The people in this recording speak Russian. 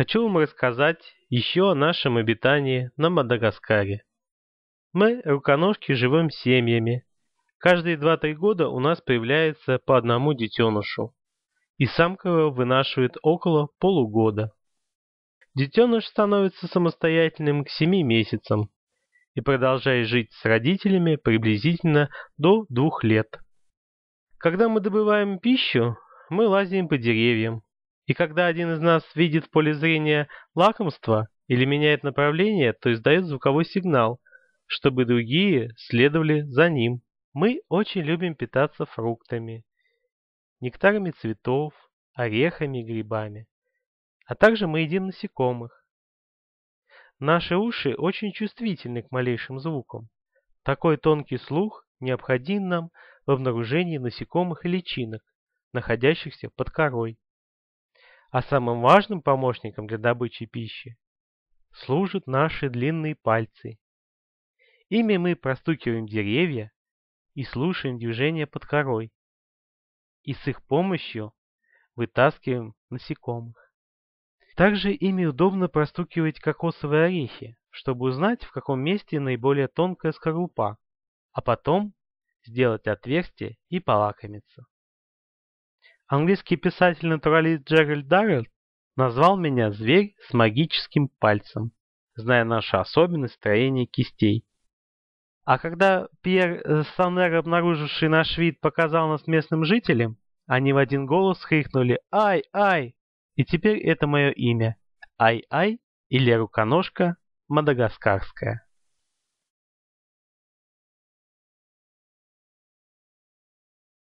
хочу вам рассказать еще о нашем обитании на Мадагаскаре. Мы, руконожки, живем семьями. Каждые 2-3 года у нас появляется по одному детенышу. И самка его вынашивает около полугода. Детеныш становится самостоятельным к 7 месяцам и продолжает жить с родителями приблизительно до 2 лет. Когда мы добываем пищу, мы лазим по деревьям, и когда один из нас видит в поле зрения лакомство или меняет направление, то издает звуковой сигнал, чтобы другие следовали за ним. Мы очень любим питаться фруктами, нектарами цветов, орехами и грибами. А также мы едим насекомых. Наши уши очень чувствительны к малейшим звукам. Такой тонкий слух необходим нам в обнаружении насекомых и личинок, находящихся под корой а самым важным помощником для добычи пищи служат наши длинные пальцы. Ими мы простукиваем деревья и слушаем движение под корой. И с их помощью вытаскиваем насекомых. Также ими удобно простукивать кокосовые орехи, чтобы узнать, в каком месте наиболее тонкая скорлупа, а потом сделать отверстие и полакомиться. Английский писатель-натуралист Джеральд Даррелл назвал меня «зверь с магическим пальцем», зная наши особенность строения кистей. А когда Пьер Саннер, обнаруживший наш вид, показал нас местным жителям, они в один голос хрикнули «Ай, ай!» И теперь это мое имя. Ай-ай или руконожка мадагаскарская.